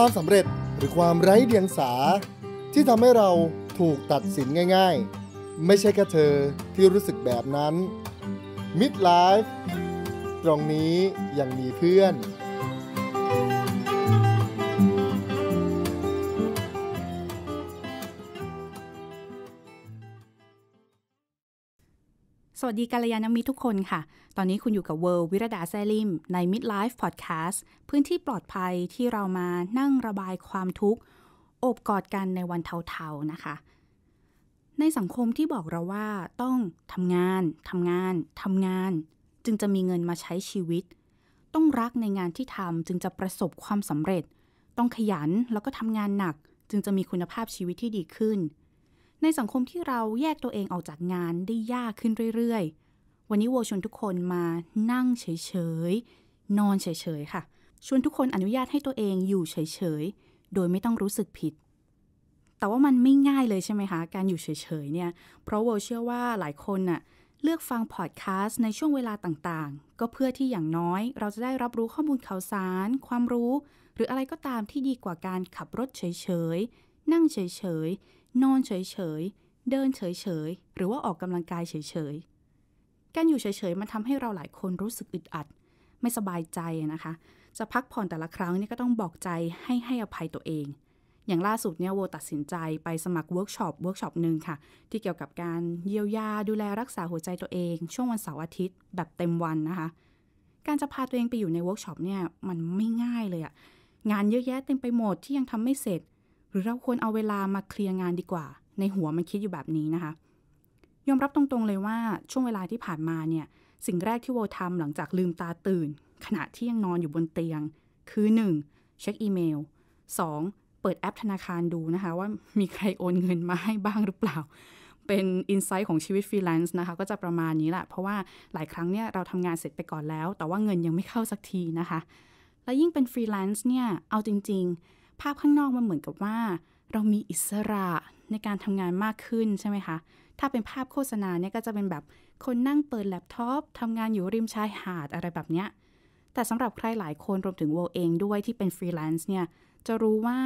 ความสำเร็จหรือความไร้เดียงสา ที่ทำให้เราถูกตัดสินง่ายๆ ไม่ใช่แค่เธอที่รู้สึกแบบนั้น Midlife ตรงนี้ยังมีเพื่อนวัสดีกาลยานมิตรทุกคนค่ะ ตอนนี้คุณอยู่กับเวิร์วิรดาแซลิมใน Midlife Podcast พื้นที่ปลอดภัยที่เรามานั่งระบายความทุกข์โอบกอดกันในวันเทาๆนะคะ ในสังคมที่บอกเราว่า ต้องทำงานทำงานทำงาน จึงจะมีเงินมาใช้ชีวิต ต้องรักในงานที่ทำจึงจะประสบความสำเร็จ ต้องขยันแล้วก็ทำงานหนัก จึงจะมีคุณภาพชีวิตที่ดีขึ้นในสังคมที่เราแยกตัวเองออกจากงานได้ยากขึ้นเรื่อยๆ วันนี้โวชวนทุกคนมานั่งเฉยๆ นอนเฉยๆ ค่ะ ชวนทุกคนอนุญาตให้ตัวเองอยู่เฉยๆ โดยไม่ต้องรู้สึกผิด แต่ว่ามันไม่ง่ายเลยใช่ไหมคะ การอยู่เฉยๆ เนี่ย เพราะโวเชื่อว่าหลายคนน่ะเลือกฟังพอดแคสต์ในช่วงเวลาต่างๆ ก็เพื่อที่อย่างน้อย เราจะได้รับรู้ข้อมูลข่าวสาร ความรู้ หรืออะไรก็ตามที่ดีกว่าการขับรถเฉยๆ นั่งเฉยนอนเฉย ๆ เดินเฉย ๆ หรือว่าออกกำลังกายเฉย ๆ การอยู่เฉย ๆ มันทำให้เราหลายคนรู้สึกอึดอัด ไม่สบายใจนะคะ จะพักผ่อนแต่ละครั้งนี่ก็ต้องบอกใจให้ให้อภัยตัวเอง อย่างล่าสุดเนี่ยโวตัดสินใจไปสมัครเวิร์กช็อปเวิร์กช็อปหนึ่งค่ะ ที่เกี่ยวกับการเยียวยาดูแลรักษาหัวใจตัวเอง ช่วงวันเสาร์อาทิตย์แบบเต็มวันนะคะ การจะพาตัวเองไปอยู่ในเวิร์กช็อปเนี่ยมันไม่ง่ายเลยอะงานเยอะแยะเต็มไปหมดที่ยังทำไม่เสร็จรือเราควรเอาเวลามาเคลียร์งานดีกว่า ในหัวมันคิดอยู่แบบนี้นะคะ ยอมรับตรงๆเลยว่าช่วงเวลาที่ผ่านมาเนี่ย สิ่งแรกที่โวทำหลังจากลืมตาตื่น ขณะที่ยังนอนอยู่บนเตียง คือ 1. เช็คอีเมล 2. เปิดแอปธนาคารดูนะคะว่ามีใครโอนเงินมาให้บ้างหรือเปล่า เป็นอินไซต์ของชีวิตฟรีแลนซ์นะคะก็จะประมาณนี้แหละเพราะว่าหลายครั้งเนี่ยเราทำงานเสร็จไปก่อนแล้ว แต่ว่าเงินยังไม่เข้าสักทีนะคะ และยิ่งเป็นฟรีแลนซ์เนี่ยเอาจริงภาพข้างนอกมันเหมือนกับว่า เรามีอิสระในการทำงานมากขึ้นใช่ไหมคะ ถ้าเป็นภาพโฆษณาเนี่ยก็จะเป็นแบบคนนั่งเปิดแล็ปท็อปทำงานอยู่ริมชายหาดอะไรแบบเนี้ยแต่สำหรับใครหลายคนรวมถึงโวเองด้วยที่เป็นฟรีแลนซ์เนี่ย จะรู้ว่า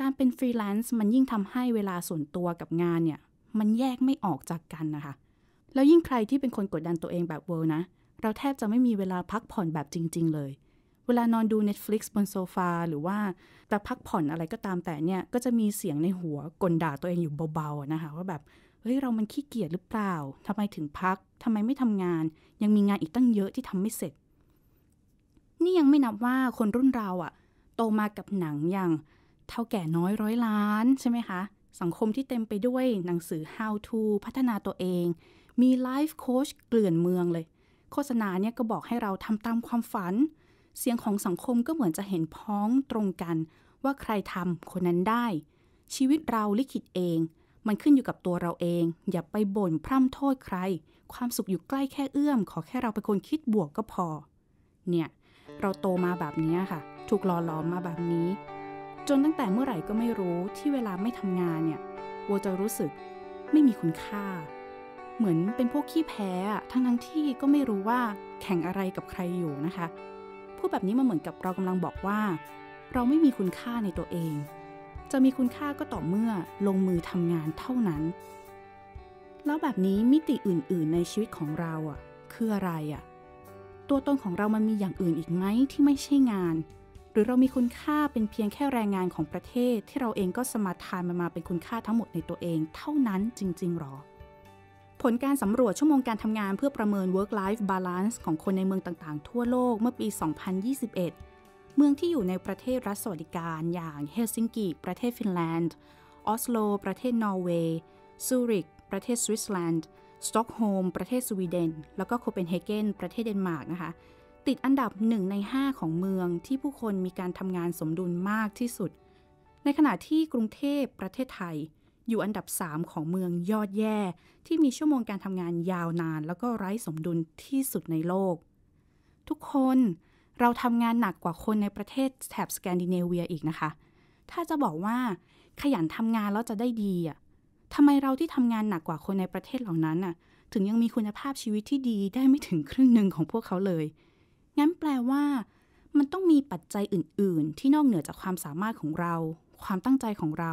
การเป็นฟรีแลนซ์มันยิ่งทำให้เวลาส่วนตัวกับงานเนี่ย มันแยกไม่ออกจากกันนะคะแล้วยิ่งใครที่เป็นคนกดดันตัวเองแบบเวอร์นะเราแทบจะไม่มีเวลาพักผ่อนแบบจริง ๆ เลยเวลานอนดู Netflix บนโซฟา หรือว่าแต่พักผ่อนอะไรก็ตามแต่เนี่ย ก็จะมีเสียงในหัวกลด่าตัวเองอยู่เบา ๆ นะคะ ว่าแบบ เฮ้ย เรามันขี้เกียจหรือเปล่า ทำไมถึงพักทำไมไม่ทำงาน ยังมีงานอีกตั้งเยอะที่ทำไม่เสร็จ นี่ยังไม่นับว่าคนรุ่นเราอะ่ะโตมากับหนังอย่างเท่าแก่น้อยร้อยล้านใช่ไหมคะ สังคมที่เต็มไปด้วยหนังสือ how to พัฒนาตัวเอง มีไลฟ์โค้ชเกลื่อนเมืองเลย โฆษณาเนี่ยก็บอกให้เราทำตามความฝันเสียงของสังคมก็เหมือนจะเห็นพ้องตรงกัน ว่าใครทำคนนั้นได้ ชีวิตเราลิขิตเอง มันขึ้นอยู่กับตัวเราเอง อย่าไปบ่นพร่ำโทษใคร ความสุขอยู่ใกล้แค่เอื้อม ขอแค่เราเป็นคนคิดบวกก็พอ เนี่ยเราโตมาแบบนี้ค่ะ ถูกหล่อหลอมมาแบบนี้ จนตั้งแต่เมื่อไหร่ก็ไม่รู้ที่เวลาไม่ทำงานเนี่ยวัวจะรู้สึกไม่มีคุณค่า เหมือนเป็นพวกขี้แพ้ทั้งทั้งที่ก็ไม่รู้ว่าแข่งอะไรกับใครอยู่นะคะพูดแบบนี้มาเหมือนกับเรากำลังบอกว่า เราไม่มีคุณค่าในตัวเอง จะมีคุณค่าก็ต่อเมื่อลงมือทำงานเท่านั้น แล้วแบบนี้มิติอื่นๆในชีวิตของเราอ่ะคืออะไรอ่ะตัวตนของเรามันมีอย่างอื่นอีกไหมที่ไม่ใช่งาน หรือเรามีคุณค่าเป็นเพียงแค่แรงงานของประเทศที่เราเองก็สมาทานมันมาเป็นคุณค่าทั้งหมดในตัวเองเท่านั้นจริง ๆ หรอผลการสำรวจชั่วโมงการทำงานเพื่อประเมิน work life balance ของคนในเมืองต่างๆ ทั่วโลกเมื่อปี 2021 เมืองที่อยู่ในประเทศรัฐสวัสดิการ อย่างเฮลซิงกิประเทศฟินแลนด์ออสโล ประเทศนอร์เวย์ซูริก ประเทศสวิตเซอร์แลนด์สต็อกโฮมประเทศสวีเดน แล้วก็โคเปนเฮเกนประเทศเดนมาร์กนะคะติดอันดับ 1 ใน 5 ของเมืองที่ผู้คนมีการทำงานสมดุลมากที่สุด ในขณะที่กรุงเทพประเทศไทยอยู่อันดับ 3 ของเมืองยอดแย่ที่มีชั่วโมงการทำงานยาวนานแล้วก็ไร้สมดุลที่สุดในโลก ทุกคน เราทำงานหนักกว่าคนในประเทศแถบสแกนดิเนเวียอีกนะคะ ถ้าจะบอกว่า ขยันทำงานแล้วจะได้ดีอ่ะทำไมเราที่ทำงานหนักกว่าคนในประเทศเหล่านั้นน่ะถึงยังมีคุณภาพชีวิตที่ดีได้ไม่ถึงครึ่งหนึ่งของพวกเขาเลย งั้นแปลว่า มันต้องมีปัจจัยอื่นๆ ที่นอกเหนือจากความสามารถของเรา ความตั้งใจของเรา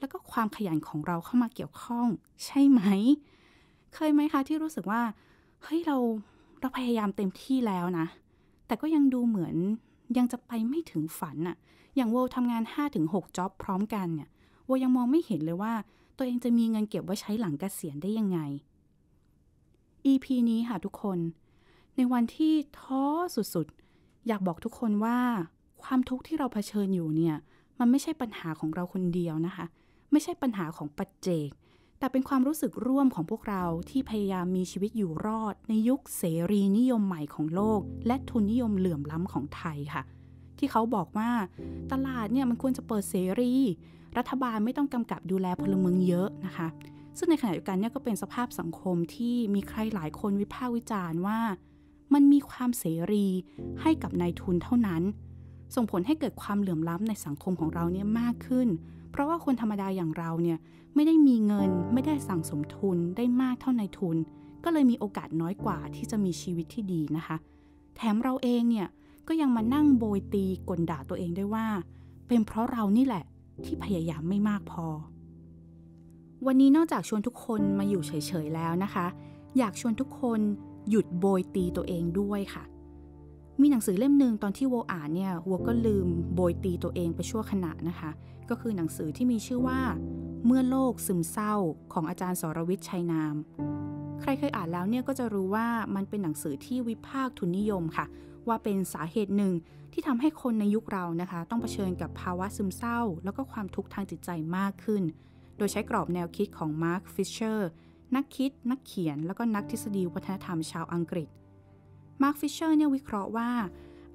แล้วก็ความขยันของเราเข้ามาเกี่ยวข้อง ใช่ไหม เคยไหมคะที่รู้สึกว่า เฮ้ยเราเราพยายามเต็มที่แล้วนะ แต่ก็ยังดูเหมือนยังจะไปไม่ถึงฝันอะอย่างโวทำงาน 5-6จ็อบพร้อมกันเนี่ยโวยังมองไม่เห็นเลยว่า ตัวเองจะมีเงินเก็บไว้ใช้หลังกเกษียณได้ยังไง EP นี้ค่ะทุกคน ในวันที่ท้อสุด ๆ อยากบอกทุกคนว่า ความทุกข์ที่เราเผชิญอยู่เนี่ยมันไม่ใช่ปัญหาของเราคนเดียวนะคะไม่ใช่ปัญหาของปัจเจก แต่เป็นความรู้สึกร่วมของพวกเราที่พยายามมีชีวิตอยู่รอด ในยุคเสรีนิยมใหม่ของโลก และทุนนิยมเหลื่อมล้ำของไทยค่ะ ที่เขาบอกว่า ตลาดเนี่ยมันควรจะเปิดเสรี รัฐบาลไม่ต้องกำกับดูแลพลเมืองเยอะนะคะ ซึ่งในขณะเดียวกันเนี่ยก็เป็นสภาพสังคมที่มีใครหลายคนวิพากษ์วิจารณ์ว่า มันมีความเสรีให้กับนายทุนเท่านั้น ส่งผลให้เกิดความเหลื่อมล้ำในสังคมของเราเนี่ยมากขึ้นเพราะว่าคนธรรมดาอย่างเราเนี่ยไม่ได้มีเงินไม่ได้สั่งสมทุนได้มากเท่าในทุน ก็เลยมีโอกาสน้อยกว่าที่จะมีชีวิตที่ดีนะคะ แถมเราเองเนี่ยก็ยังมานั่งโบยตีกลด่าตัวเองได้ว่า เป็นเพราะเรานี่แหละที่พยายามไม่มากพอ วันนี้นอกจากชวนทุกคนมาอยู่เฉยๆแล้วนะคะ อยากชวนทุกคนหยุดโบยตีตัวเองด้วยค่ะ มีหนังสือเล่มหนึ่งตอนที่โวอ่านเนี่ยวัวก็ลืมโบยตีตัวเองไปชั่วขณะนะคะก็คือหนังสือที่มีชื่อว่า เมื่อโลกซึมเศร้า ของอาจารย์สรวิทย์ชัยนาม ใครเคยอ่านแล้วเนี่ยก็จะรู้ว่ามันเป็นหนังสือที่วิพากษ์ทุนนิยมค่ะ ว่าเป็นสาเหตุหนึ่งที่ทำให้คนในยุคเรานะคะต้องเผชิญกับภาวะซึมเศร้า แล้วก็ความทุกข์ทางจิตใจมากขึ้น โดยใช้กรอบแนวคิดของมาร์คฟิชเชอร์นักคิดนักเขียน แล้วก็นักทฤษฎีวัฒนธรรมชาวอังกฤษ มาร์คฟิชเชอร์เนี่ยวิเคราะห์ว่า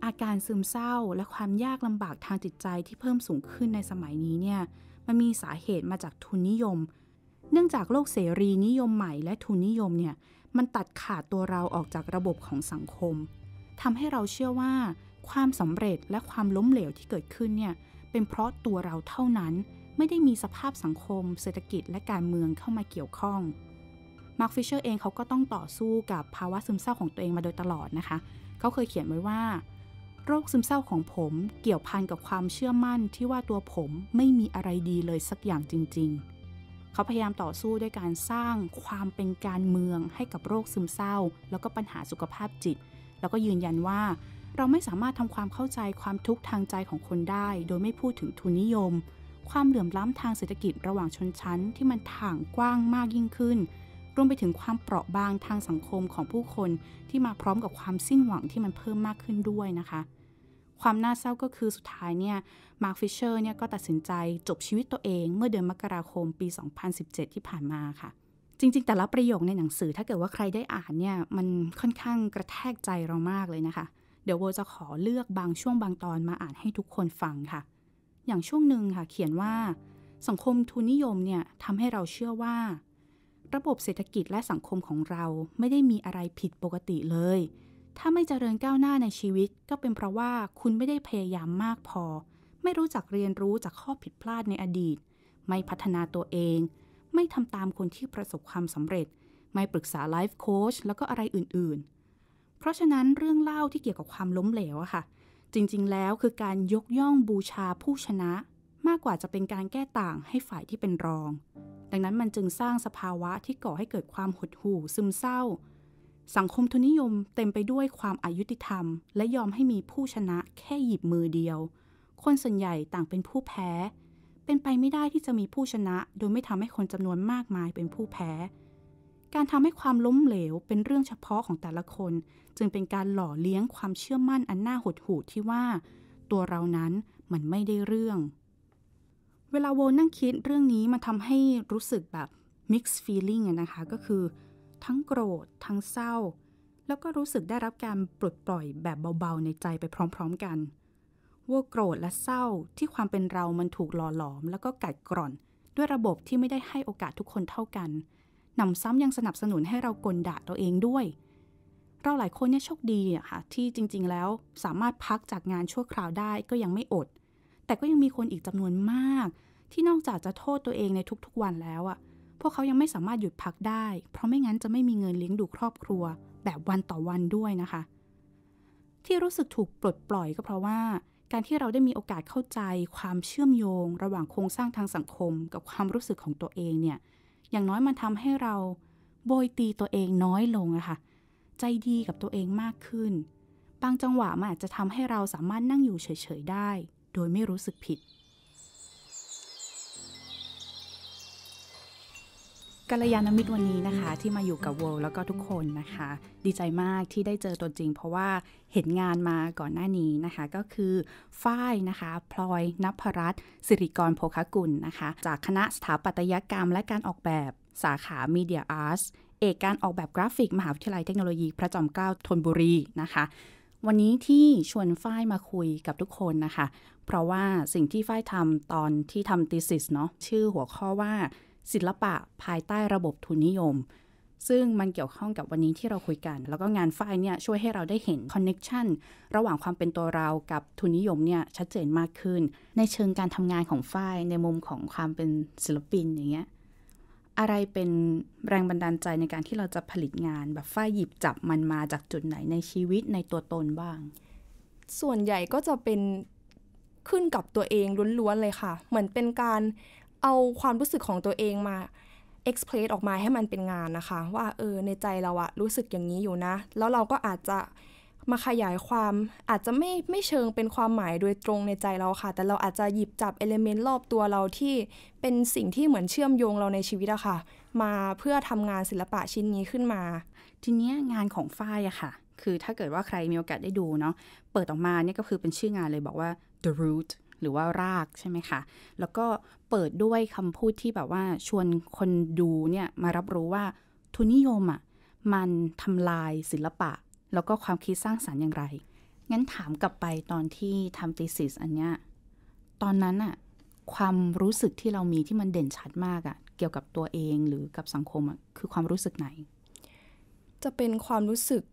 อาการซึมเศร้าและความยากลำบากทางจิตใจที่เพิ่มสูงขึ้นในสมัยนี้เนี่ยมันมีสาเหตุมาจากทุนนิยม เนื่องจากโลกเสรีนิยมใหม่และทุนนิยมเนี่ยมันตัดขาดตัวเราออกจากระบบของสังคม ทำให้เราเชื่อว่า ความสำเร็จและความล้มเหลวที่เกิดขึ้นเนี่ยเป็นเพราะตัวเราเท่านั้นไม่ได้มีสภาพสังคม เศรษฐกิจและการเมืองเข้ามาเกี่ยวข้อง มาร์คฟิชเชอร์เองเขาก็ต้องต่อสู้กับภาวะซึมเศร้าของตัวเองมาโดยตลอดนะคะเขาเคยเขียนไว้ว่าโรคซึมเศร้าของผมเกี่ยวพันกับความเชื่อมั่นที่ว่าตัวผมไม่มีอะไรดีเลยสักอย่างจริง ๆ เขาพยายามต่อสู้ด้วยการสร้างความเป็นการเมืองให้กับโรคซึมเศร้า แล้วก็ปัญหาสุขภาพจิต แล้วก็ยืนยันว่า เราไม่สามารถทำความเข้าใจความทุกข์ทางใจของคนได้โดยไม่พูดถึงทุนนิยม ความเหลื่อมล้ำทางเศรษฐกิจระหว่างชนชั้นที่มันถ่างกว้างมากยิ่งขึ้น รวมไปถึงความเปราะบางทางสังคมของผู้คนที่มาพร้อมกับความสิ้นหวังที่มันเพิ่มมากขึ้นด้วยนะคะความน่าเศร้าก็คือสุดท้ายเนี่ยมาร์คฟิชเชอร์เนี่ยก็ตัดสินใจจบชีวิตตัวเอง เมื่อเดือนมกราคมปี 2017 ที่ผ่านมาค่ะ จริงๆ แต่ละประโยคในหนังสือ ถ้าเกิดว่าใครได้อ่านเนี่ยมันค่อนข้างกระแทกใจเรามากเลยนะคะ เดี๋ยวโบจะขอเลือกบางช่วงบางตอนมาอ่านให้ทุกคนฟังค่ะ อย่างช่วงหนึ่งค่ะเขียนว่า สังคมทุนนิยมเนี่ยทำให้เราเชื่อว่า ระบบเศรษฐกิจและสังคมของเราไม่ได้มีอะไรผิดปกติเลยถ้าไม่เจริญก้าวหน้าในชีวิต ก็เป็นเพราะว่าคุณไม่ได้พยายามมากพอ ไม่รู้จักเรียนรู้จากข้อผิดพลาดในอดีต ไม่พัฒนาตัวเอง ไม่ทำตามคนที่ประสบความสำเร็จ ไม่ปรึกษาไลฟ์โค้ชแล้วก็อะไรอื่นๆ เพราะฉะนั้นเรื่องเล่าที่เกี่ยวกับความล้มเหลวอะค่ะ จริงๆแล้วคือการยกย่องบูชาผู้ชนะ มากกว่าจะเป็นการแก้ต่างให้ฝ่ายที่เป็นรอง ดังนั้นมันจึงสร้างสภาวะที่ก่อให้เกิดความหดหู่ซึมเศร้าสังคมทุนนิยมเต็มไปด้วยความอายุติธรรม และยอมให้มีผู้ชนะแค่หยิบมือเดียว คนส่วนใหญ่ต่างเป็นผู้แพ้ เป็นไปไม่ได้ที่จะมีผู้ชนะโดยไม่ทำให้คนจำนวนมากมายเป็นผู้แพ้ การทำให้ความล้มเหลวเป็นเรื่องเฉพาะของแต่ละคน จึงเป็นการหล่อเลี้ยงความเชื่อมั่นอันน่าหดหู่ที่ว่า ตัวเรานั้นมันไม่ได้เรื่อง เวลาโวนั่งคิดเรื่องนี้มันทำให้รู้สึกแบบ mixed feeling นะคะก็คือทั้งโกรธทั้งเศร้า แล้วก็รู้สึกได้รับการปลดปล่อยแบบเบาๆในใจไปพร้อมๆกันว่าโกรธและเศร้าที่ความเป็นเรามันถูกหล่อหลอม แล้วก็กัดกร่อน ด้วยระบบที่ไม่ได้ให้โอกาสทุกคนเท่ากัน นำซ้ำยังสนับสนุนให้เรากลด่าตัวเองด้วย เราหลายคนเนี่ยโชคดีอะค่ะ ที่จริงๆแล้วสามารถพักจากงานชั่วคราวได้ก็ยังไม่อด แต่ก็ยังมีคนอีกจำนวนมาก ที่นอกจากจะโทษตัวเองในทุกๆ วันแล้วอะพวกเขายังไม่สามารถหยุดพักได้ เพราะไม่งั้นจะไม่มีเงินเลี้ยงดูครอบครัว แบบวันต่อวันด้วยนะคะ ที่รู้สึกถูกปลดปล่อยก็เพราะว่าการที่เราได้มีโอกาสเข้าใจความเชื่อมโยง ระหว่างโครงสร้างทางสังคม กับความรู้สึกของตัวเองเนี่ย อย่างน้อยมันทำให้เราโบยตีตัวเองน้อยลงอะคะ่ะ ใจดีกับตัวเองมากขึ้น บางจังหวะมันอาจจะทำให้เราสามารถนั่งอยู่เฉยๆ ได้โดยไม่รู้สึกผิดกัลยาณมิตรวันนี้นะคะ ที่มาอยู่กับโวแล้วก็ทุกคนนะคะ ดีใจมากที่ได้เจอตัวจริงเพราะว่าเห็นงานมาก่อนหน้านี้นะคะก็คือ ฝ้ายนะคะ พลอยนภรัตสิริกรโภคกุลนะคะ จากคณะสถาปัตยกรรมและการออกแบบสาขา Media Arts เอกการออกแบบกราฟิกมหาวิทยาลัยเทคโนโลยี พระจอมเกล้าธนบุรีนะคะ วันนี้ที่ชวนฝ้ายมาคุยกับทุกคนนะคะ เพราะว่าสิ่งที่ฝ้ายทำตอนที่ทำ thesis เนาะชื่อหัวข้อว่าศิลปะภายใต้ระบบทุนนิยม ซึ่งมันเกี่ยวข้องกับวันนี้ที่เราคุยกัน แล้วก็งานฝ้ายเนี่ยช่วยให้เราได้เห็นคอนเน็ชันระหว่างความเป็นตัวเรากับทุนนิยมเนี่ยชัดเจนมากขึ้นในเชิงการทำงานของฝ้ายในมุมของความเป็นศิลปินอย่างเงี้ยอะไรเป็นแรงบันดาลใจในการที่เราจะผลิตงานแบบฝ้ายหยิบจับมันมาจากจุดไหนในชีวิตในตัวตนบ้าง ส่วนใหญ่ก็จะเป็นขึ้นกับตัวเองล้วนๆเลยค่ะ เหมือนเป็นการเอาความรู้สึกของตัวเองมาเอ็กซ์เพรสออกมาให้มันเป็นงานนะคะ ว่าเออในใจเราอะรู้สึกอย่างนี้อยู่นะ แล้วเราก็อาจจะมาขยายความอาจจะไม่ไม่เชิงเป็นความหมายโดยตรงในใจเราค่ะ แต่เราอาจจะหยิบจับเอลเมนต์รอบตัวเราที่เป็นสิ่งที่เหมือนเชื่อมโยงเราในชีวิตอะค่ะมาเพื่อทำงานศิลปะชิ้นนี้ขึ้นมา ทีนี้งานของฝ้ายอะค่ะคือถ้าเกิดว่าใครมีโอกาสได้ดูเนาะเปิดออกมาเนี่ยก็คือเป็นชื่องานเลยบอกว่า the root หรือว่ารากใช่ไหมคะ แล้วก็เปิดด้วยคำพูดที่แบบว่า ชวนคนดูเนี่ย มารับรู้ว่าทุนนิยมอะ่ะ มันทำลายศิลปะ แล้วก็ความคิดสร้างสารรค์อย่างไร งั้นถามกลับไปตอนที่ทำติสิสอันเนี้ย ตอนนั้นอะความรู้สึกที่เรามีที่มันเด่นชัดมากอะเกี่ยวกับตัวเองหรือกับสังคมอะคือความรู้สึกไหน จะเป็นความรู้สึก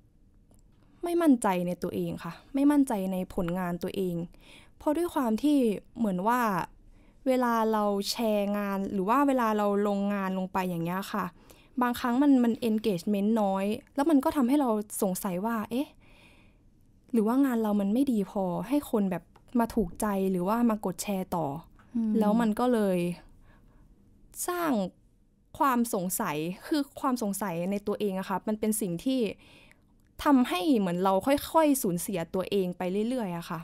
ไม่มั่นใจในตัวเองค่ะไม่มั่นใจในผลงานตัวเองเพราะด้วยความที่เหมือนว่าเวลาเราแชร์งาน หรือว่าเวลาเราลงงานลงไปอย่างเงี้ยค่ะบางครั้งมันมัน engagement น้อย แล้วมันก็ทำให้เราสงสัยว่า เอ๊ะหรือว่างานเรามันไม่ดีพอให้คนแบบมาถูกใจหรือว่ามากดแชร์ต่อแล้วมันก็เลย สร้างความสงสัยคือความสงสัยในตัวเองอะค่ะมันเป็นสิ่งที่ทำให้เหมือนเราค่อย ๆ สูญเสียตัวเองไปเรื่อยๆอะค่ะ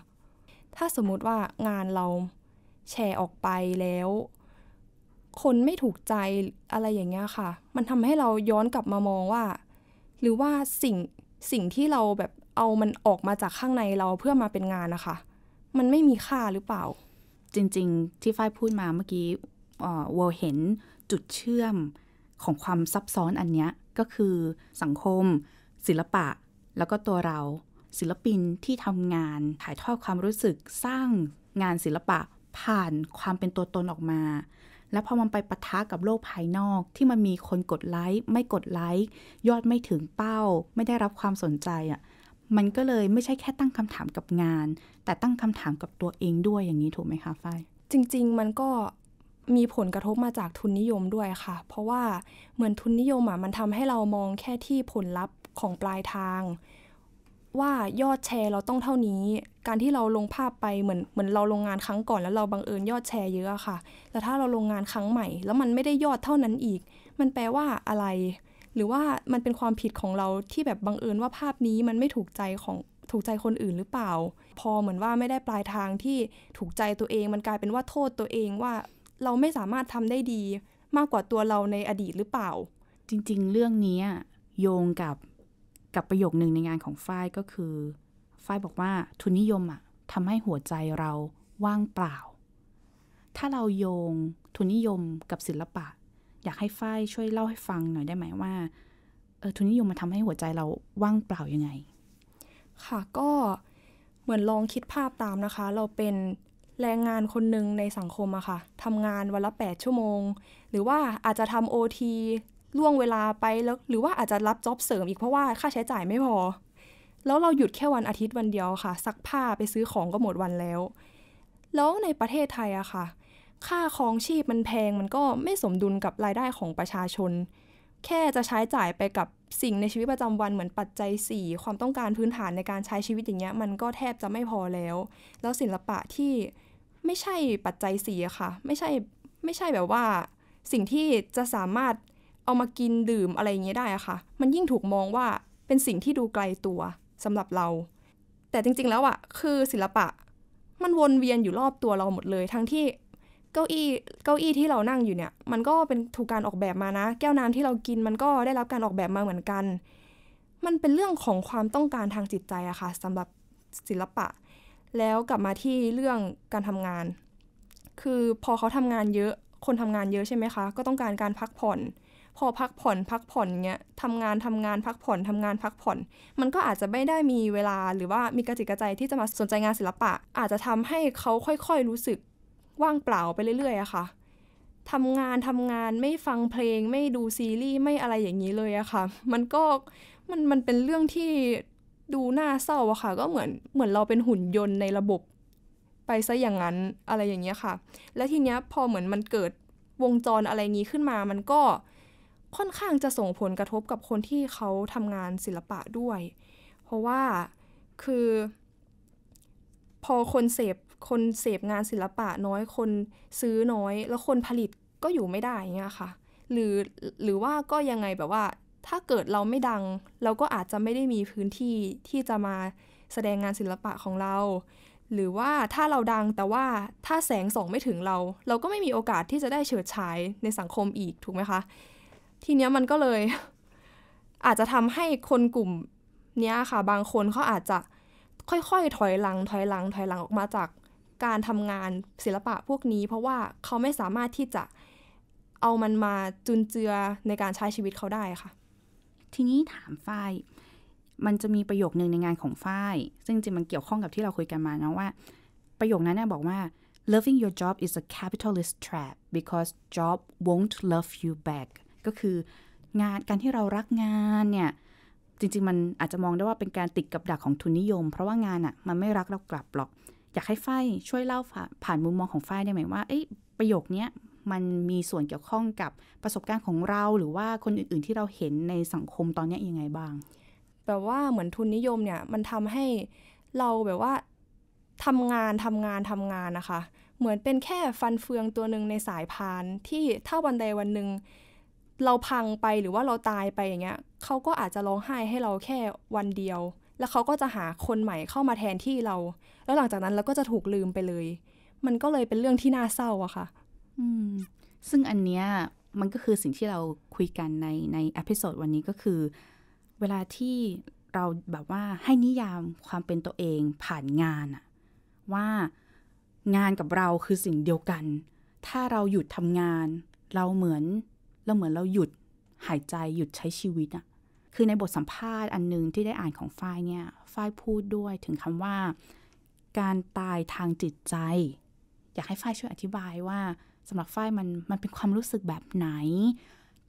ถ้าสมมุติว่างานเราแชร์ออกไปแล้ว คนไม่ถูกใจอะไรอย่างเงี้ยค่ะ มันทำให้เราย้อนกลับมามองว่า หรือว่าสิ่งสิ่งที่เราแบบเอามันออกมาจากข้างในเราเพื่อมาเป็นงานนะคะ มันไม่มีค่าหรือเปล่า จริงๆ ที่ฝ้ายพูดมาเมื่อกี้วอลเห็นจุดเชื่อมของความซับซ้อนอันเนี้ยก็คือสังคม ศิลปะแล้วก็ตัวเราศิลปินที่ทำงานถ่ายทอดความรู้สึกสร้างงานศิลปะผ่านความเป็นตัวตนออกมา แล้วพอมันไปปะทะกับโลกภายนอกที่มันมีคนกดไลค์ไม่กดไลค์ยอดไม่ถึงเป้า ไม่ได้รับความสนใจอะ่ะมันก็เลยไม่ใช่แค่ตั้งคำถามกับงาน แต่ตั้งคำถามกับตัวเองด้วยอย่างนี้ถูกไหมคะฝ้ายจริงๆ มันก็มีผลกระทบมาจากทุนนิยมด้วยค่ะ เพราะว่าเหมือนทุนนิยมอ่ะมันทำให้เรามองแค่ที่ผลลัพธ์ของปลายทางว่ายอดแชร์เราต้องเท่านี้ การที่เราลงภาพไปเหมือนเหมือนเราลงงานครั้งก่อนแล้วเราบังเอิญยอดแชร์เยอะค่ะ แล้วถ้าเราลงงานครั้งใหม่ แล้วมันไม่ได้ยอดเท่านั้นอีก มันแปลว่าอะไร หรือว่ามันเป็นความผิดของเราที่แบบบังเอิญว่าภาพนี้มันไม่ถูกใจของถูกใจคนอื่นหรือเปล่า พอเหมือนว่าไม่ได้ปลายทางที่ถูกใจตัวเองมันกลายเป็นว่าโทษตัวเองว่า เราไม่สามารถทำได้ดีมากกว่าตัวเราในอดีตหรือเปล่า จริงๆ เรื่องนี้โยงกับกับประโยคหนึ่งในงานของฝ้ายก็คือฝ้ายบอกว่าทุนนิยมอะทำให้หัวใจเราว่างเปล่า ถ้าเราโยงทุนนิยมกับศิลปะ อยากให้ฝ้ายช่วยเล่าให้ฟังหน่อยได้ไหมว่าเออทุนนิยมมาทำให้หัวใจเราว่างเปล่ายังไง ค่ะก็เหมือนลองคิดภาพตามนะคะ เราเป็นแรงงานคนหนึ่งในสังคมอะค่ะทำงานวันละ 8 ชั่วโมง หรือว่าอาจจะทำโอทีล่วงเวลาไปแล้วหรือว่าอาจจะรับจ็อบเสริมอีกเพราะว่าค่าใช้จ่ายไม่พอแล้วเราหยุดแค่วันอาทิตย์วันเดียวค่ะซักผ้าไปซื้อของก็หมดวันแล้วแล้วในประเทศไทยอะค่ะค่าครองชีพมันแพงมันก็ไม่สมดุลกับรายได้ของประชาชน แค่จะใช้จ่ายไปกับสิ่งในชีวิตประจำวันเหมือนปัจจัย 4 ความต้องการพื้นฐานในการใช้ชีวิตอย่างเงี้ยมันก็แทบจะไม่พอแล้ว แล้วศิลปะที่ไม่ใช่ปัจจัย4อะค่ะ ไม่ใช่ไม่ใช่แบบว่าสิ่งที่จะสามารถเอามากินดื่มอะไรอย่างเงี้ยได้อะค่ะ มันยิ่งถูกมองว่าเป็นสิ่งที่ดูไกลตัวสำหรับเรา แต่จริงๆแล้วอะคือศิลปะ มันวนเวียนอยู่รอบตัวเราหมดเลย ทั้งที่เก้าอี้เก้าอี้ที่เรานั่งอยู่เนี่ย มันก็เป็นถูกการออกแบบมานะ แก้วน้ำที่เรากินมันก็ได้รับการออกแบบมาเหมือนกัน มันเป็นเรื่องของความต้องการทางจิตใจอะค่ะ สำหรับศิลปะ แล้วกลับมาที่เรื่องการทำงาน คือพอเขาทำงานเยอะคนทำงานเยอะใช่ไหมคะ ก็ต้องการการพักผ่อนพอพักผ่อนพักผ่อนเงี้ยทำงานทำงานพักผ่อนทำงานพักผ่อน มันก็อาจจะไม่ได้มีเวลาหรือว่ามีกระจิกกระใจที่จะมาสนใจงานศิลปะ อาจจะทำให้เขาค่อยๆรู้สึกว่างเปล่าไปเรื่อยๆอะค่ะทำงานทำงานไม่ฟังเพลงไม่ดูซีรีส์ ไม่อะไรอย่างนี้เลยอะค่ะ มันก็มันมันเป็นเรื่องที่ดูน่าเศร้าอะค่ะ ก็เหมือนเหมือนเราเป็นหุ่นยนต์ในระบบไปซะอย่างนั้นอะไรอย่างเงี้ยค่ะ และทีเนี้ยพอเหมือนมันเกิดวงจรอะไรงี้ขึ้นมา มันก็ค่อนข้างจะส่งผลกระทบกับคนที่เขาทำงานศิลปะด้วย เพราะว่าคือ พอคนเสพคนเสพงานศิลปะน้อยคนซื้อน้อยแล้วคนผลิตก็อยู่ไม่ได้เงี้ยค่ะ หรือหรือว่าก็ยังไงแบบว่าถ้าเกิดเราไม่ดัง เราก็อาจจะไม่ได้มีพื้นที่ที่จะมาแสดงงานศิลปะของเรา หรือว่าถ้าเราดังแต่ว่าถ้าแสงส่องไม่ถึงเรา เราก็ไม่มีโอกาสที่จะได้เฉิดฉายในสังคมอีกถูกไหมคะทีเนี้ยมันก็เลยอาจจะทำให้คนกลุ่มเนี้ยค่ะบางคนเขาอาจจะค่อยๆถอยหลัง ถอยหลัง ถอยหลังออกมาจากการทำงานศิลปะพวกนี้ เพราะว่าเขาไม่สามารถที่จะเอามันมาจุนเจือในการใช้ชีวิตเขาได้ค่ะ ทีนี้ถามฝ้ายมันจะมีประโยคหนึ่งในงานของฝ้าย ซึ่งจริงมันเกี่ยวข้องกับที่เราคุยกันมานะว่า ประโยคนั้นเนี่ยบอกว่า loving your job is a capitalist trap because job won't love you back ก็คืองานการที่เรารักงานเนี่ยจริงๆ มันอาจจะมองได้ว่าเป็นการติดกับดักของทุนนิยม เพราะว่างานอะ่ะมันไม่รักเรากลับหรอก อยากให้ไฟช่วยเล่าผ่านมุมมองของไฟได้ไหมว่า เอ้ประโยคนี้มันมีส่วนเกี่ยวข้องกับประสบการณ์ของเราหรือว่าคนอื่นๆที่เราเห็นในสังคมตอนนี้ยังไงบ้างแบบว่าเหมือนทุนนิยมเนี่ยมันทำให้เราแบบว่าทำงานทำงานทำงานนะคะ เหมือนเป็นแค่ฟันเฟืองตัวหนึ่งในสายพานที่ถ้าวันใดวันหนึ่งเราพังไปหรือว่าเราตายไปอย่างเงี้ย เขาก็อาจจะร้องไห้ให้เราแค่วันเดียว แล้วเขาก็จะหาคนใหม่เข้ามาแทนที่เรา แล้วหลังจากนั้นเราก็จะถูกลืมไปเลย มันก็เลยเป็นเรื่องที่น่าเศร้าอะค่ะอืมซึ่งอันเนี้ยมันก็คือสิ่งที่เราคุยกันในในอพิโซดวันนี้ก็คือ เวลาที่เราแบบว่าให้นิยามความเป็นตัวเองผ่านงานอะว่างานกับเราคือสิ่งเดียวกัน ถ้าเราหยุดทำงานเราเหมือนเราเหมือนเราหยุดหายใจหยุดใช้ชีวิตอะคือในบทสัมภาษณ์อันนึงที่ได้อ่านของฝ้ายเนี่ยฝ้ายพูดด้วยถึงคำว่า การตายทางจิตใจ อยากให้ฝ้ายช่วยอธิบายว่าสำหรับฝ้ายมันมันเป็นความรู้สึกแบบไหน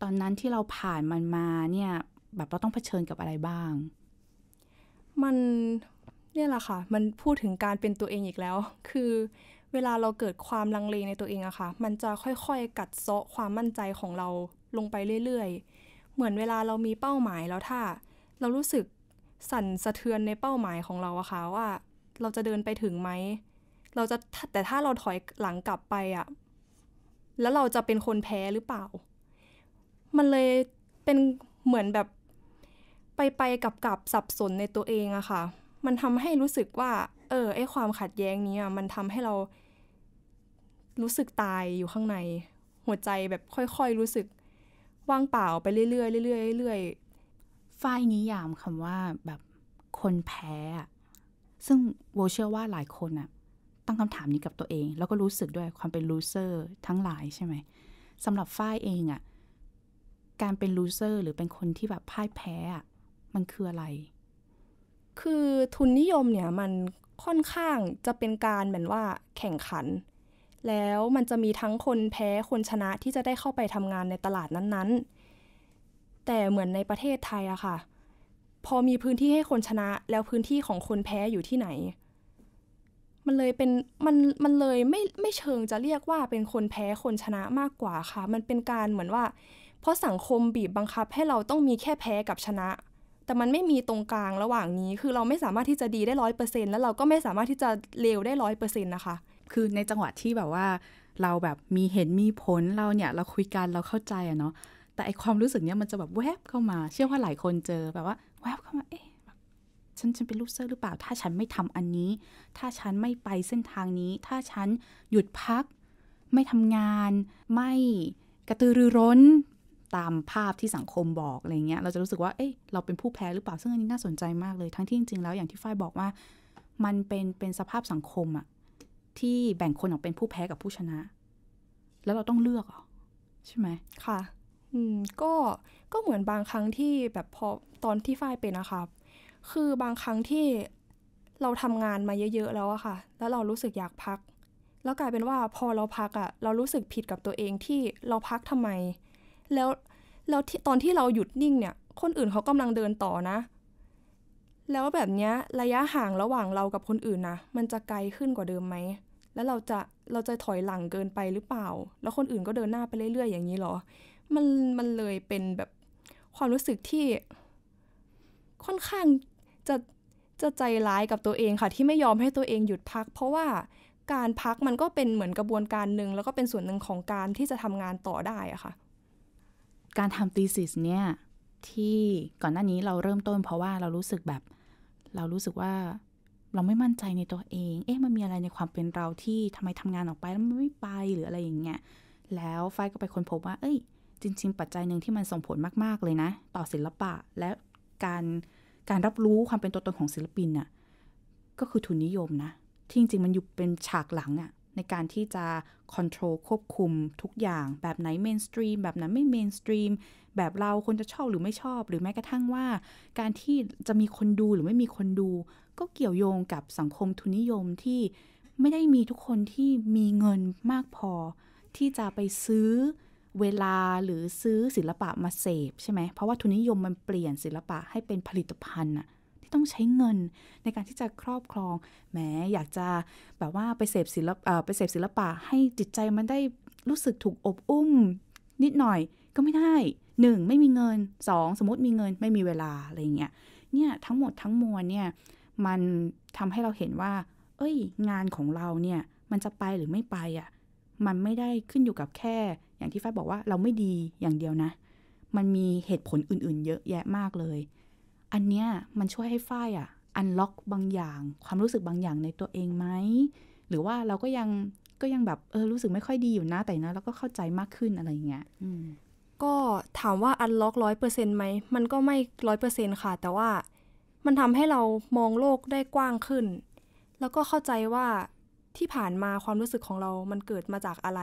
ตอนนั้นที่เราผ่านมันมาเนี่ย แบบเราต้องเผชิญกับอะไรบ้าง มันเนี่ยแหละค่ะ มันพูดถึงการเป็นตัวเองอีกแล้วคือเวลาเราเกิดความลังเลในตัวเองอะค่ะ มันจะค่อยๆ กัดเซาะความมั่นใจของเราลงไปเรื่อยๆ เหมือนเวลาเรามีเป้าหมายแล้วถ้า เรารู้สึกสั่นสะเทือนในเป้าหมายของเราอะค่ะว่าเราจะเดินไปถึงไหม เราจะแต่ถ้าเราถอยหลังกลับไปอะแล้วเราจะเป็นคนแพ้หรือเปล่า มันเลยเป็นเหมือนแบบไปไปกับกับสับสนในตัวเองอะค่ะ มันทำให้รู้สึกว่า เออไอความขัดแย้งนี้มันทำให้เรารู้สึกตายอยู่ข้างใน หัวใจแบบค่อยๆ รู้สึก ว่างเปล่าไปเรื่อยๆเรื่อยๆเรื่อยๆฝ้ายนิยามคำว่าแบบคนแพ้ ซึ่งโวเชื่อว่าหลายคนอะตั้งคำถามนี้กับตัวเอง แล้วก็รู้สึกด้วยความเป็นลูเซอร์ทั้งหลายใช่ไหม สำหรับฝ้ายเองอะการเป็นลูเซอร์หรือเป็นคนที่แบบพ่ายแพ้อะมันคืออะไร คือทุนนิยมเนี่ยมันค่อนข้างจะเป็นการเหมือนว่าแข่งขันแล้วมันจะมีทั้งคนแพ้คนชนะที่จะได้เข้าไปทำงานในตลาดนั้นๆ แต่เหมือนในประเทศไทยอะค่ะ พอมีพื้นที่ให้คนชนะแล้วพื้นที่ของคนแพ้อยู่ที่ไหน มันเลยเป็นมันมันเลยไม่ไม่เชิงจะเรียกว่าเป็นคนแพ้คนชนะมากกว่าค่ะ มันเป็นการเหมือนว่าเพราะสังคมบีบบังคับให้เราต้องมีแค่แพ้กับชนะ แต่มันไม่มีตรงกลางระหว่างนี้ คือเราไม่สามารถที่จะดีได้ร้อยเปอร์เซ็นต์แล้วเราก็ไม่สามารถที่จะเลวได้ร้อยเปอร์เซ็นต์นะคะคือในจังหวะที่แบบว่าเราแบบมีเห็นมีผลเราเนี่ยเราคุยกันเราเข้าใจอะเนาะแต่ไอความรู้สึกเนี้ยมันจะแบบแวบเข้ามา เชื่อว่าหลายคนเจอแบบว่าแวบเข้ามาเอ๊ะฉันฉันเป็นลูกเซอร์หรือเปล่าถ้าฉันไม่ทำอันนี้ ถ้าฉันไม่ไปเส้นทางนี้ ถ้าฉันหยุดพัก ไม่ทำงาน ไม่กระตือรือร้นตามภาพที่สังคมบอกอะไรเงี้ยเราจะรู้สึกว่าเอ๊ะเราเป็นผู้แพ้หรือเปล่าซึ่งอันนี้น่าสนใจมากเลย ทั้งที่จริงๆแล้วอย่างที่ฝ้ายบอกว่ามันเป็นเป็นสภาพสังคมอะที่แบ่งคนออกเป็นผู้แพ้กับผู้ชนะ แล้วเราต้องเลือกอใช่ไหมค่ะ อืม ก็ ก็เหมือนบางครั้งที่แบบพอตอนที่ฝ่ายเป็นนะคะคือบางครั้งที่เราทำงานมาเยอะ ๆ แล้วอะค่ะ แล้วเรารู้สึกอยากพัก แล้วกลายเป็นว่า พอเราพักอะเรารู้สึกผิดกับตัวเองที่เราพักทำไม แล้วแล้วตอนที่เราหยุดนิ่งเนี่ย คนอื่นเขากำลังเดินต่อนะแล้วแบบนี้ระยะห่างระหว่างเรากับคนอื่นนะ มันจะไกลขึ้นกว่าเดิมไหม แล้วเราจะเราจะถอยหลังเกินไปหรือเปล่า แล้วคนอื่นก็เดินหน้าไปเรื่อยๆอย่างนี้หรอมันมันเลยเป็นแบบความรู้สึกที่ ค่อนข้างจะจะใจร้ายกับตัวเองค่ะ ที่ไม่ยอมให้ตัวเองหยุดพัก เพราะว่าการพักมันก็เป็นเหมือนกระบวนการหนึ่งแล้วก็เป็นส่วนหนึ่งของการที่จะทำงานต่อได้อะค่ะ การทำตีสิสเนี่ยที่ก่อนหน้านี้เราเริ่มต้นเพราะว่าเรารู้สึกแบบเรารู้สึกว่าเราไม่มั่นใจในตัวเอง เอ๊ะมันมีอะไรในความเป็นเราที่ทำไมทำงานออกไป แล้วมันไม่ไปหรืออะไรอย่างเงี้ย แล้วไฟก็ไปค้นพบว่า เอ้ยจริงๆ ปัจจัยหนึ่งที่มันส่งผลมากๆเลยนะ ต่อศิลปะและการการรับรู้ความเป็นตัวตนของศิลปินน่ะก็คือทุนนิยมนะที่จริง ๆ มันอยู่เป็นฉากหลังอ่ะในการที่จะคอนโทรลควบคุมทุกอย่างแบบไหนเมนสตรีมแบบนั้นไม่เมนสตรีมแบบเราคนจะชอบหรือไม่ชอบ หรือแม้กระทั่งว่าการที่จะมีคนดูหรือไม่มีคนดู ก็เกี่ยวโยงกับสังคมทุนนิยมที่ไม่ได้มีทุกคนที่มีเงินมากพอ ที่จะไปซื้อเวลาหรือซื้อศิลปะมาเสพใช่ไหมเพราะว่าทุนนิยมมันเปลี่ยนศิลปะให้เป็นผลิตภัณฑ์อะต้องใช้เงินในการที่จะครอบครองแหมอยากจะ แบบว่าไปเสพศิลปไปเสพศิลปะ ให้จิตใจมันได้รู้สึกถูกอบอุ้ม นิดหน่อย ก็ไม่ได้ 1. ไม่มีเงิน 2. สมมติมีเงินไม่มีเวลาอะไรเงี้ย เนี่ยทั้งหมดทั้งมวลเนี่ย มันทำให้เราเห็นว่า เอ้ย งานของเราเนี่ยมันจะไปหรือไม่ไปอะ่ะ มันไม่ได้ขึ้นอยู่กับแค่อย่างที่ฟ้าบอกว่าเราไม่ดีอย่างเดียวนะ มันมีเหตุผลอื่น ๆ เยอะแยะมากเลยอันเนี้ยมันช่วยให้ฝ้ายอะอันล็อกบางอย่าง ความรู้สึกบางอย่างในตัวเองไหม หรือว่าเราก็ยังก็ยังแบบเออรู้สึกไม่ค่อยดีอยู่นะแต่นะเราก็เข้าใจมากขึ้นอะไรเงี้ยก็ถามว่าอันล็อกร้อยเปอร์เซ็นต์ไหมมันก็ไม่ร้อยเปอร์เซ็นต์ค่ะแต่ว่ามันทำให้เรามองโลกได้กว้างขึ้น แล้วก็เข้าใจว่าที่ผ่านมาความรู้สึกของเรามันเกิดมาจากอะไร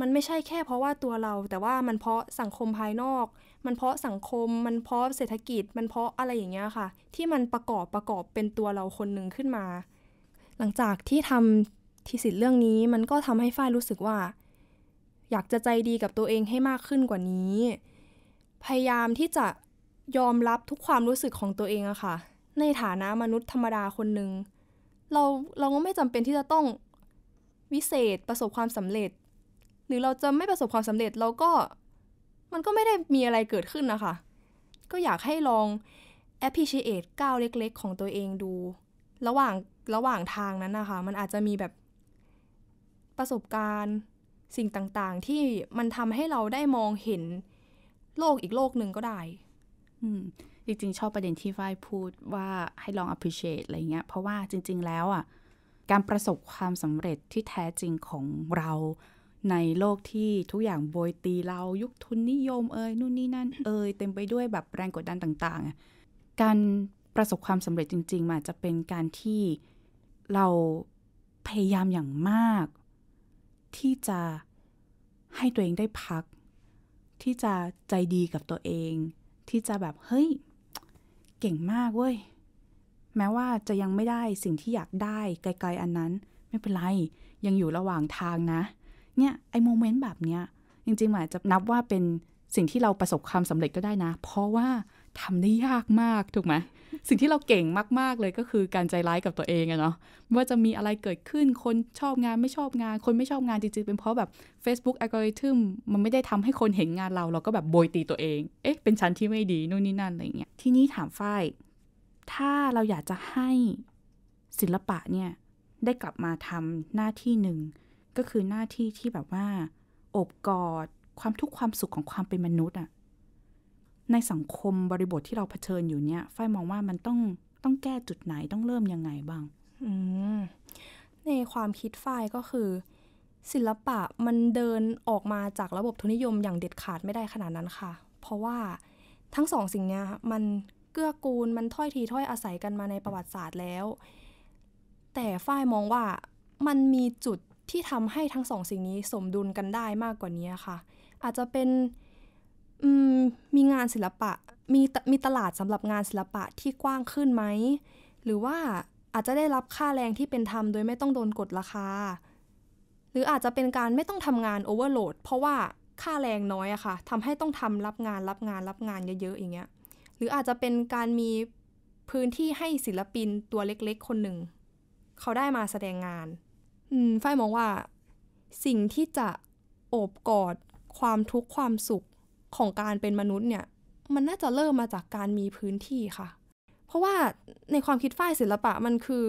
มันไม่ใช่แค่เพราะว่าตัวเรา แต่ว่ามันเพราะสังคมภายนอก มันเพราะสังคม มันเพราะเศรษฐกิจ มันเพราะอะไรอย่างเงี้ยค่ะ ที่มันประกอบประกอบเป็นตัวเราคนหนึ่งขึ้นมา หลังจากที่ทำทีสิทธิ์เรื่องนี้ มันก็ทำให้ฝ้ายรู้สึกว่า อยากจะใจดีกับตัวเองให้มากขึ้นกว่านี้ พยายามที่จะยอมรับทุกความรู้สึกของตัวเองอะค่ะ ในฐานะมนุษย์ธรรมดาคนหนึ่งเราเราก็ไม่จำเป็นที่จะต้องวิเศษประสบความสำเร็จหรือเราจะไม่ประสบความสำเร็จ เราก็มันก็ไม่ได้มีอะไรเกิดขึ้นนะคะก็อยากให้ลอง appreciate ก้าวเล็ก ๆ ของตัวเองดู ระหว่างระหว่างทางนั้นนะคะ มันอาจจะมีแบบประสบการณ์สิ่งต่างๆ ที่มันทำให้เราได้มองเห็นโลกอีกโลกหนึ่งก็ได้ อืมจริง ๆ ชอบประเด็นที่ฝ้ายพูดว่าให้ลอง appreciate อะไรเงี้ย เพราะว่าจริงๆแล้วอ่ะ การประสบความสำเร็จที่แท้จริงของเราในโลกที่ทุกอย่างโบยตีเรายุคทุนนิยมเอ่ยนู่นนี่นั่นเอ่ยเต็มไปด้วยแบบแรงกดดันต่างๆ การประสบความสำเร็จจริง ๆมาจะเป็นการที่เราพยายามอย่างมาก ที่จะให้ตัวเองได้พัก ที่จะใจดีกับตัวเอง ที่จะแบบเฮ้ยเก่งมากเว้ยแม้ว่าจะยังไม่ได้สิ่งที่อยากได้ไกลๆ อันนั้น ไม่เป็นไรยังอยู่ระหว่างทางนะเนี่ยไอโมเมนต์แบบเนี้ยจริงๆอาจจะนับว่าเป็นสิ่งที่เราประสบความสำเร็จก็ได้นะ เพราะว่าทำได้ยากมากถูกไหม สิ่งที่เราเก่งมาก ๆเลยก็คือการใจร้ายกับตัวเองอะเนาะว่าจะมีอะไรเกิดขึ้นคนชอบงานไม่ชอบงาน คนไม่ชอบงานจริง ๆ เป็นเพราะแบบ Facebook a l g o r i t h m มันไม่ได้ทำให้คนเห็นงานเราเราก็แบบโบยตีตัวเองเอ๊ะเป็นชั้นที่ไม่ดีนู่นนี่นั่นอะไรเงี้ยทีนี้ถามฝ้ายถ้าเราอยากจะให้ศิลปะเนี่ยได้กลับมาทำหน้าที่หนึ่งก็คือหน้าที่ที่แบบว่าอบกอด ความทุกข์ความสุขของความเป็นมนุษย์อะในสังคมบริบทที่เราเผชิญอยู่เนี่ยฝ้ายมองว่ามันต้องต้องแก้จุดไหนต้องเริ่มยังไงบ้างในความคิดฝ้ายก็คือ ศิลปะมันเดินออกมาจากระบบทุนนิยมอย่างเด็ดขาดไม่ได้ขนาดนั้นค่ะ เพราะว่าทั้งสองสิ่งเนี้ยมันเกื้อกูลมันถ้อยทีถ้อยอาศัยกันมาในประวัติศาสตร์แล้ว แต่ฝ้ายมองว่ามันมีจุดที่ทำให้ทั้งสองสิ่งนี้สมดุลกันได้มากกว่านี้ค่ะ อาจจะเป็นมีงานศิลปะมีมีตลาดสำหรับงานศิลปะที่กว้างขึ้นไหมหรือว่าอาจจะได้รับค่าแรงที่เป็นธรรมโดยไม่ต้องโดนกดราคา หรืออาจจะเป็นการไม่ต้องทำงานโอเวอร์โหลดเพราะว่าค่าแรงน้อยอะค่ะทำให้ต้องทำรับงานรับงานรับงานเยอะๆอย่างเงี้ยหรืออาจจะเป็นการมีพื้นที่ให้ศิลปินตัวเล็กๆ คนหนึ่งเขาได้มาแสดงงานอืมฝ้ายมองว่าสิ่งที่จะโอบกอดความทุกข์ความสุขของการเป็นมนุษย์เนี่ย มันน่าจะเริ่มมาจากการมีพื้นที่ค่ะ เพราะว่าในความคิดฝ้ายศิลปะมันคือ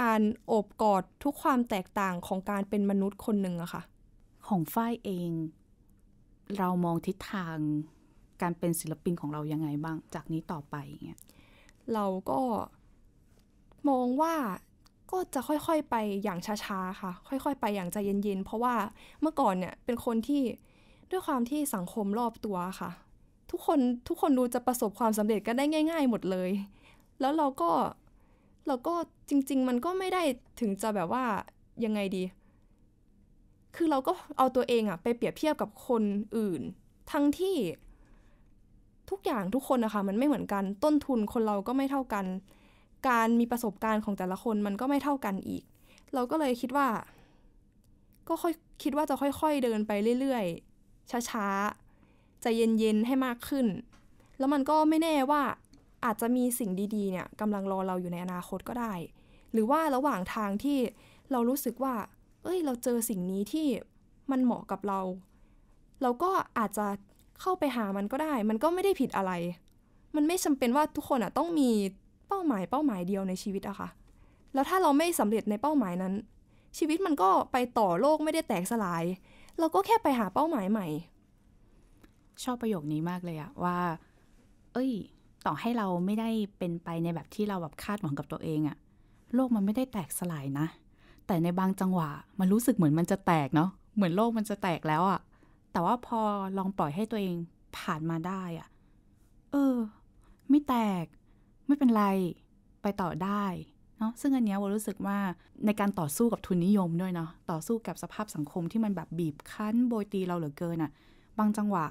การโอบกอดทุกความแตกต่างของการเป็นมนุษย์คนหนึ่งอะค่ะ ของฝ้ายเอง เรามองทิศทางการเป็นศิลปินของเรายังไงบ้าง จากนี้ต่อไปเงี้ยเราก็มองว่าก็จะค่อยๆไปอย่างช้าๆ ค่ะ ค่อยๆ ไปอย่างใจเย็นๆ เพราะว่าเมื่อก่อนเนี่ยเป็นคนที่ด้วยความที่สังคมรอบตัวค่ะ ทุกคนทุกคนดูจะประสบความสำเร็จก็ได้ง่ายๆหมดเลย แล้วเราก็เราก็จริงๆมันก็ไม่ได้ถึงจะแบบว่ายังไงดี คือเราก็เอาตัวเองอะไปเปรียบเทียบกับคนอื่น ทั้งที่ทุกอย่างทุกคนนะคะมันไม่เหมือนกันต้นทุนคนเราก็ไม่เท่ากันการมีประสบการณ์ของแต่ละคนมันก็ไม่เท่ากันอีก เราก็เลยคิดว่า ก็ค่อยคิดว่าจะค่อย ๆ เดินไปเรื่อยๆช้าๆใจเย็นๆให้มากขึ้น แล้วมันก็ไม่แน่ว่า อาจจะมีสิ่งดีๆเนี่ยกำลังรอเราอยู่ในอนาคตก็ได้ หรือว่าระหว่างทางที่เรารู้สึกว่า เอ้ย เราเจอสิ่งนี้ที่มันเหมาะกับเรา เราก็อาจจะเข้าไปหามันก็ได้ มันก็ไม่ได้ผิดอะไร มันไม่จำเป็นว่าทุกคนอ่ะต้องมีป้าหมาย เป้าหมายเดียวในชีวิตอะค่ะ แล้วถ้าเราไม่สำเร็จในเป้าหมายนั้น ชีวิตมันก็ไปต่อโลกไม่ได้แตกสลาย เราก็แค่ไปหาเป้าหมายใหม่ ชอบประโยคนี้มากเลยอะว่า เอ้ย ต่อให้เราไม่ได้เป็นไปในแบบที่เราแบบคาดหวังกับตัวเองอะโลกมันไม่ได้แตกสลายนะ แต่ในบางจังหวะมันรู้สึกเหมือนมันจะแตกเนาะ เหมือนโลกมันจะแตกแล้วอะ แต่ว่าพอลองปล่อยให้ตัวเองผ่านมาได้อะ เออ ไม่แตกไม่เป็นไรไปต่อได้เนาะซึ่งอันเนี้ยวรู้สึกว่าในการต่อสู้กับทุนนิยมด้วยเนาะต่อสู้กับสภาพสังคมที่มันแบบบีบคั้นโบยตีเราเหลือเกินอะ่ะ บางจังหวะ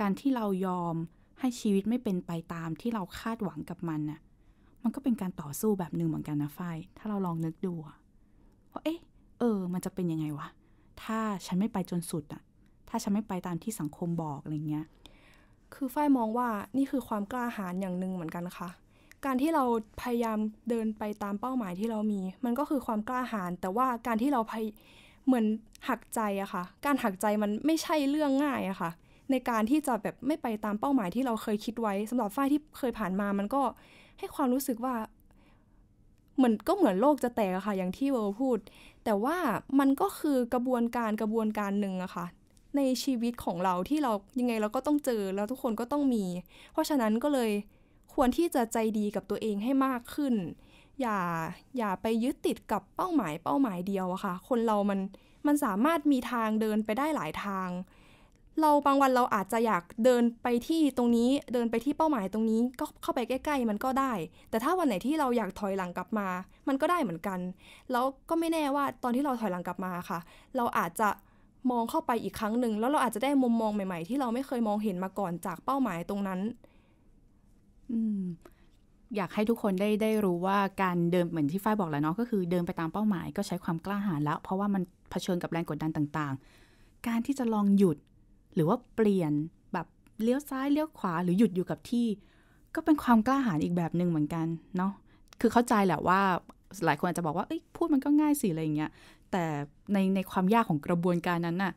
การที่เรายอมให้ชีวิตไม่เป็นไปตามที่เราคาดหวังกับมันน่ะมันก็เป็นการต่อสู้แบบหนึ่งเหมือนกันนะฝ้ายถ้าเราลองนึกดูว่าเอ๊ะเออ มันจะเป็นยังไงวะถ้าฉันไม่ไปจนสุดอะถ้าฉันไม่ไปตามที่สังคมบอกอะไรเงี้ยคือฝ้ายมองว่านี่คือความกล้าหาญอย่างหนึ่งเหมือนกันค่ะการที่เราพยายามเดินไปตามเป้าหมายที่เรามี มันก็คือความกล้าหาญแต่ว่าการที่เราพยเหมือนหักใจอะค่ะการหักใจมันไม่ใช่เรื่องง่ายอะค่ะ ในการที่จะแบบไม่ไปตามเป้าหมายที่เราเคยคิดไว้ สำหรับฝ้ายที่เคยผ่านมามันก็ให้ความรู้สึกว่า เหมือนก็เหมือนโลกจะแตกอะค่ะ อย่างที่เวอร์พูด แต่ว่ามันก็คือกระบวนการกระบวนการหนึ่งอะค่ะ ในชีวิตของเราที่เรายังไงเราก็ต้องเจอแล้วทุกคนก็ต้องมี เพราะฉะนั้นก็เลยควรที่จะใจดีกับตัวเองให้มากขึ้น อย่าอย่าไปยึดติดกับเป้าหมายเป้าหมายเดียวอะค่ะ คนเรา มันมันสามารถมีทางเดินไปได้หลายทาง เราบางวันเราอาจจะอยากเดินไปที่ตรงนี้ เดินไปที่เป้าหมายตรงนี้ก็เข้าไปใกล้ๆมันก็ได้ แต่ถ้าวันไหนที่เราอยากถอยหลังกลับมา มันก็ได้เหมือนกัน แล้วก็ไม่แน่ว่าตอนที่เราถอยหลังกลับมาค่ะ เราอาจจะมองเข้าไปอีกครั้งหนึ่งแล้วเราอาจจะได้มุมมองใหม่ๆที่เราไม่เคยมองเห็นมาก่อนจากเป้าหมายตรงนั้นอยากให้ทุกคนได้ได้รู้ว่าการเดินเหมือนที่ฝ้ายบอกแล้วเนาะก็คือเดินไปตามเป้าหมายก็ใช้ความกล้าหาญแล้วเพราะว่ามันเผชิญกับแรงกดดันต่าง ๆ การที่จะลองหยุดหรือว่าเปลี่ยนแบบเลี้ยวซ้ายเลี้ยวขวาหรือหยุดอยู่กับที่ ก็เป็นความกล้าหาญอีกแบบหนึ่งเหมือนกันเนาะคือเข้าใจแหละว่าหลายคนอาจจะบอกว่าเอ้ยพูดมันก็ง่ายสิอะไรอย่างเงี้ยแต่ในในความยากของกระบวนการนั้นน่ะ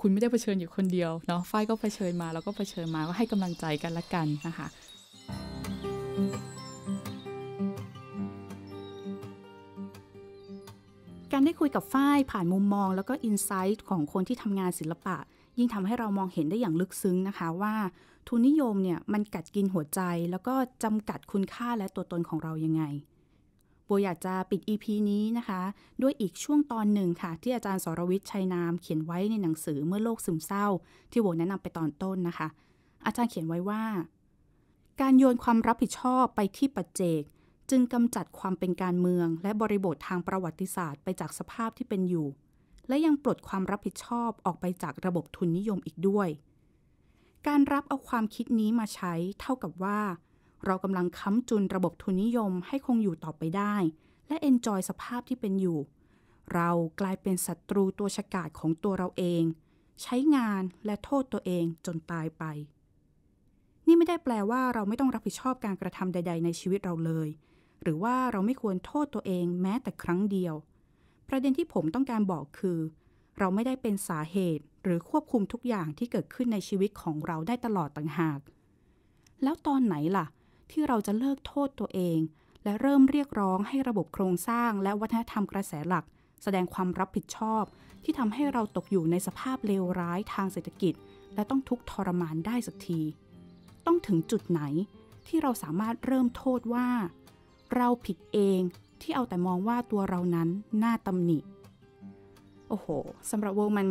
คุณไม่ได้เผชิญอยู่คนเดียวเนาะฝ้ายก็เผชิญมาแล้วก็เผชิญมาก็ให้กำลังใจกันละกันนะคะการได้คุยกับฝ้าย ผ่านมุมมอง แล้วก็อินไซต์ของคนที่ทำงานศิลปะ ยิ่งทำให้เรามองเห็นได้อย่างลึกซึ้งนะคะว่าทุนนิยมเนี่ยมันกัดกินหัวใจแล้วก็จำกัดคุณค่าและตัวตนของเรายังไงบัวอยากจะปิด EP นี้นะคะ ด้วยอีกช่วงตอนหนึ่งค่ะ ที่อาจารย์สรวิทย์ชัยนามเขียนไว้ในหนังสือเมื่อโลกซึมเศร้า ที่โบแนะนำไปตอนต้นนะคะ อาจารย์เขียนไว้ว่าการโยนความรับผิดชอบไปที่ปัจเจก จึงกำจัดความเป็นการเมือง และบริบททางประวัติศาสตร์ไปจากสภาพที่เป็นอยู่ และยังปลดความรับผิดชอบออกไปจากระบบทุนนิยมอีกด้วย การรับเอาความคิดนี้มาใช้เท่ากับว่า เรากำลังค้ำจุนระบบทุนนิยมให้คงอยู่ต่อไปได้ และเอนจอยสภาพที่เป็นอยู่ เรากลายเป็นศัตรูตัวฉกาจของตัวเราเอง ใช้งานและโทษตัวเองจนตายไปนี่ไม่ได้แปลว่าเราไม่ต้องรับผิดชอบการกระทำใดๆในชีวิตเราเลย หรือว่าเราไม่ควรโทษตัวเองแม้แต่ครั้งเดียว ประเด็นที่ผมต้องการบอกคือ เราไม่ได้เป็นสาเหตุ หรือควบคุมทุกอย่างที่เกิดขึ้นในชีวิตของเราได้ตลอดต่างหาก แล้วตอนไหนล่ะ ที่เราจะเลิกโทษตัวเอง และเริ่มเรียกร้องให้ระบบโครงสร้างและวัฒนธรรมกระแสหลัก แสดงความรับผิดชอบ ที่ทำให้เราตกอยู่ในสภาพเลวร้ายทางเศรษฐกิจ และต้องทุกข์ทรมานได้สักทีต้องถึงจุดไหนที่เราสามารถเริ่มโทษว่า เราผิดเองที่เอาแต่มองว่าตัวเรานั้นน่าตำหนิโอ้โหสำหรับวงมัน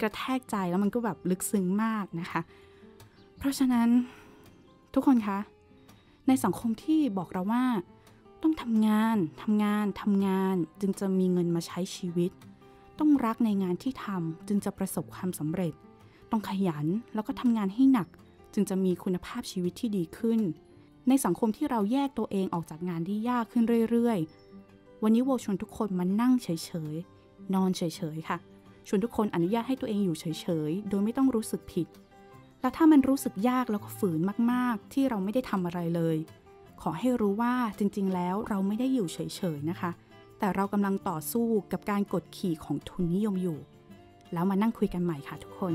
กระแทกใจแล้วมันก็แบบ ลึกซึ้งมากนะคะ เพราะฉะนั้นทุกคนคะ ในสังคมที่บอกเราว่า ต้องทำงานทำงานทำงานจึงจะมีเงินมาใช้ชีวิต ต้องรักในงานที่ทำจึงจะประสบความสำเร็จ ต้องขยันแล้วก็ทำงานให้หนักจึงจะมีคุณภาพชีวิตที่ดีขึ้น ในสังคมที่เราแยกตัวเองออกจากงานที่ยากขึ้นเรื่อยๆ วันนี้โวชวนทุกคนมานั่งเฉยๆ นอนเฉยๆค่ะชวนทุกคนอนุญาตให้ตัวเองอยู่เฉยๆ โดยไม่ต้องรู้สึกผิด แล้วถ้ามันรู้สึกยากแล้วก็ฝืนมากๆที่เราไม่ได้ทำอะไรเลย ขอให้รู้ว่าจริงๆแล้วเราไม่ได้อยู่เฉยๆนะคะ แต่เรากำลังต่อสู้กับการกดขี่ของทุนนิยมอยู่ แล้วมานั่งคุยกันใหม่ค่ะทุกคน